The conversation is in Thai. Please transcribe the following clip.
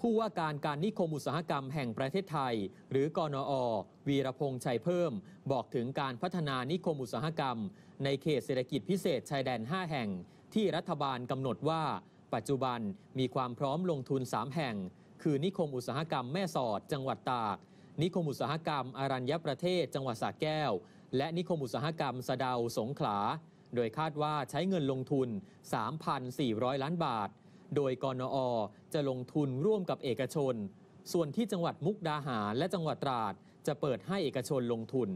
ผู้ว่าการการนิคมอุตสาหกรรมแห่งประเทศไทย หรือกนอวีรพงษ์ชัยเพิ่ม บอกถึงการพัฒนานิคมอุตสาหกรรม ในเขตเศรษฐกิจพิเศษชายแดน 5 แห่งที่รัฐบาลกำหนดว่า ปัจจุบันมีความพร้อมลงทุน 3 แห่ง คือนิคมอุตสาหกรรมแม่สอดจังหวัดตากนิคมอุตสาหกรรมอารัญญประเทศจังหวัดสระแก้ว และนิคมอุตสาหกรรมสะเดาสงขลา โดยคาดว่าใช้เงินลงทุน 3,400 ล้านบาทโดยกรนอจะลงทุนร่วมกับเอกชน ส่วนที่จังหวัดมุกดาหารและจังหวัดตราดจะเปิดให้เอกชนลงทุน